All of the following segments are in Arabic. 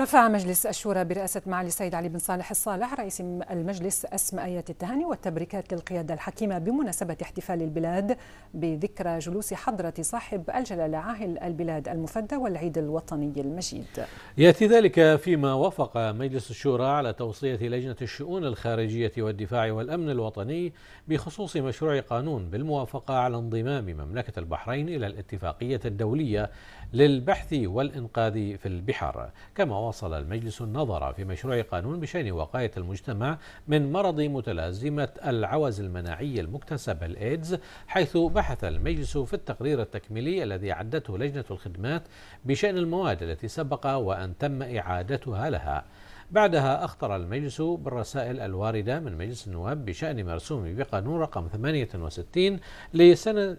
رفع مجلس الشورى برئاسة معالي السيد علي بن صالح الصالح رئيس المجلس أسم آيات التهاني والتبريكات للقيادة الحكيمة بمناسبة احتفال البلاد بذكرى جلوس حضرة صاحب الجلالة عاهل البلاد المفدى والعيد الوطني المجيد يأتي ذلك فيما وافق مجلس الشورى على توصية لجنة الشؤون الخارجية والدفاع والأمن الوطني بخصوص مشروع قانون بالموافقة على انضمام مملكة البحرين إلى الاتفاقية الدولية للبحث والإنقاذ في البحار كما واصل المجلس النظر في مشروع قانون بشأن وقاية المجتمع من مرض متلازمة العوز المناعي المكتسب الإيدز حيث بحث المجلس في التقرير التكميلي الذي عدته لجنة الخدمات بشأن المواد التي سبق وأن تم إعادتها لها بعدها أخطر المجلس بالرسائل الواردة من مجلس النواب بشأن مرسوم بقانون رقم 68 لسنة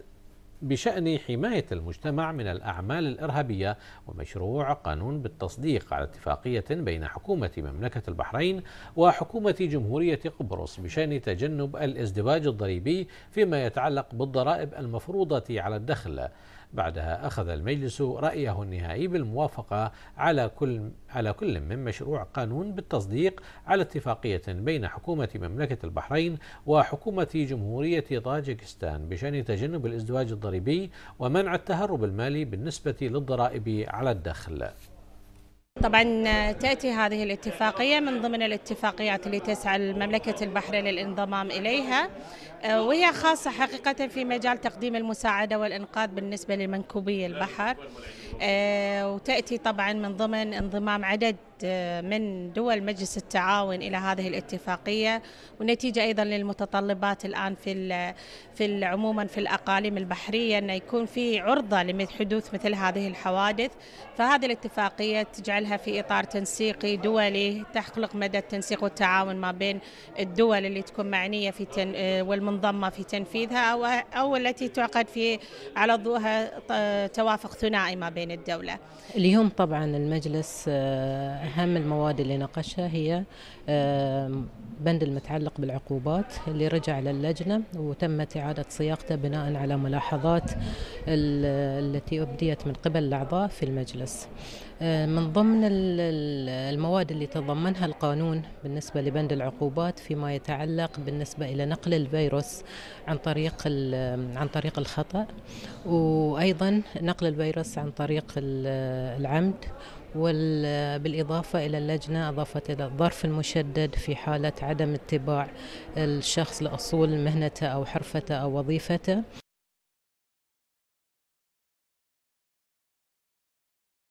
بشأن حماية المجتمع من الأعمال الإرهابية ومشروع قانون بالتصديق على اتفاقية بين حكومة مملكة البحرين وحكومة جمهورية قبرص بشأن تجنب الازدواج الضريبي فيما يتعلق بالضرائب المفروضة على الدخل بعدها أخذ المجلس رأيه النهائي بالموافقة على كل على كل من مشروع قانون بالتصديق على اتفاقية بين حكومة مملكة البحرين وحكومة جمهورية طاجكستان بشأن تجنب الازدواج الضريبي ومنع التهرب المالي بالنسبة للضرائب على الدخل. طبعا تأتي هذه الاتفاقية من ضمن الاتفاقيات اللي تسعى المملكة البحرين للانضمام إليها آه، وهي خاصة حقيقة في مجال تقديم المساعدة والإنقاذ بالنسبة لمنكوبي البحر آه، وتأتي طبعا من ضمن انضمام عدد آه، من دول مجلس التعاون الى هذه الاتفاقيه ونتيجه ايضا للمتطلبات الان في في عموما في الاقاليم البحريه ان يكون في عرضه لحدوث مثل هذه الحوادث فهذه الاتفاقيه تجعلها في اطار تنسيقي دولي تخلق مدى التنسيق والتعاون ما بين الدول اللي تكون معنيه في تن آه، والمنضمه في تنفيذها او او التي تعقد في على ضوءها آه، توافق ثنائي ما بين الدوله. اليوم طبعا المجلس أهم المواد اللي ناقشها هي بند المتعلق بالعقوبات اللي رجع للجنة وتمت إعادة صياغته بناء على ملاحظات التي أبديت من قبل الأعضاء في المجلس آه، من ضمن المواد اللي تضمنها القانون بالنسبة لبند العقوبات فيما يتعلق بالنسبة إلى نقل الفيروس عن طريق عن طريق الخطأ وأيضا نقل الفيروس عن طريق العمد وبالإضافة إلى اللجنة أضافت إلى الظرف المشدد في حالة عدم اتباع الشخص لأصول مهنته أو حرفته أو وظيفته